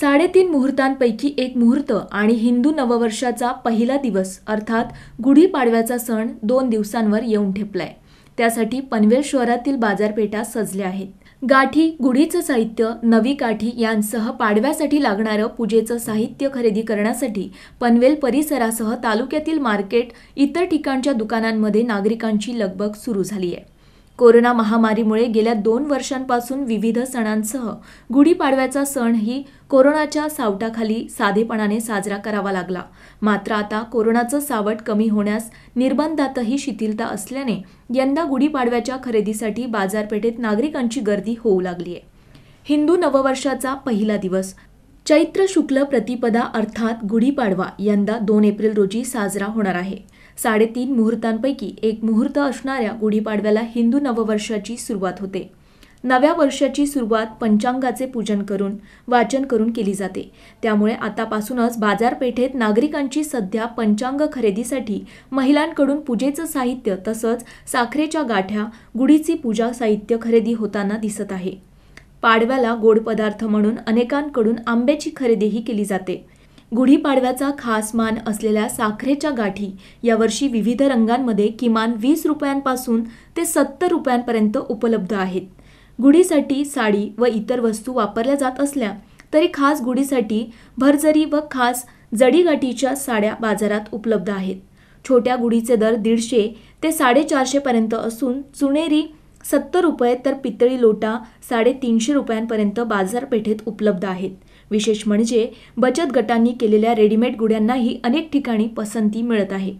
साडेतीन मुहूर्तांपैकी एक मुहूर्त आणि हिंदू नववर्षाचा पहिला दिवस अर्थात गुढीपाडव्याचा सण दोन दिवसांवर येऊन ठेपलाय त्यासाठी पनवेल शहरातील बाजारपेठा सजल्या आहेत गाठी गुढीचं साहित्य नवी काठी यांसह पाडव्यासाठी लागणारं पूजेचं साहित्य खरेदी करण्यासाठी पनवेल परिसरासह तालुक्यातील मार्केट इतर ठिकाणच्या दुकानांमध्ये नागरिकांची लगबग सुरू झाली आहे कोरोना महामारीमुळे गेल्या दोन वर्षांपासून विविध सणांसह गुढीपाडव्याचा सणही कोरोनाच्या सावटाखाली साधेपणाने साजरा करावा लागला मात्र आता कोरोनाचं सावट कमी होण्यास निर्बंधातही शिथिलता असल्याने यंदा गुढीपाडव्याच्या खरेदीसाठी बाजारपेठेत नागरिकांची गर्दी होऊ लागली आहे हिंदू नववर्षाचा पहिला दिवस चैत्र शुक्ल प्रतिपदा अर्थात गुढीपाडवा यंदा दोन एप्रिल रोजी साजरा होणार आहे साडेतीन मुहूर्तांपैकी एक मुहूर्त असणाऱ्या गुढीपाडव्याला हिंदू नववर्षाची सुरुवात होते नव्या वर्षाची सुरुवात पंचांगाचे पूजन करून वाचन करून केली जाते त्यामुळे आतापासूनच बाजारपेठेत नागरिकांची सध्या पंचांग खरेदीसाठी महिलांकडून पूजेचं साहित्य तसंच साखरेच्या गाठ्या गुढीची पूजा साहित्य खरेदी होताना दिसत आहे पाडव्याला गोड पदार्थ म्हणून अनेकांकडून आंब्याची खरेदीही केली जाते गुढीपाडव्याचा खास मान असलेल्या साखरेच्या गाठी यावर्षी विविध रंगांमध्ये किमान वीस रुपयांपासून ते सत्तर रुपयांपर्यंत उपलब्ध आहेत गुढीसाठी साडी व इतर वस्तू वापरल्या जात असल्या तरी खास गुढीसाठी भरजरी व खास जडीगाठीच्या साड्या बाजारात उपलब्ध आहेत छोट्या गुढीचे दर दीडशे ते साडेचारशेपर्यंत असून चुणेरी सत्तर रुपये तर पितळी लोटा साडेतीनशे रुपयांपर्यंत बाजारपेठेत उपलब्ध आहेत विशेष म्हणजे बचत गटांनी केलेल्या रेडीमेड गुड्यांनाही अनेक ठिकाणी पसंती मिळत आहे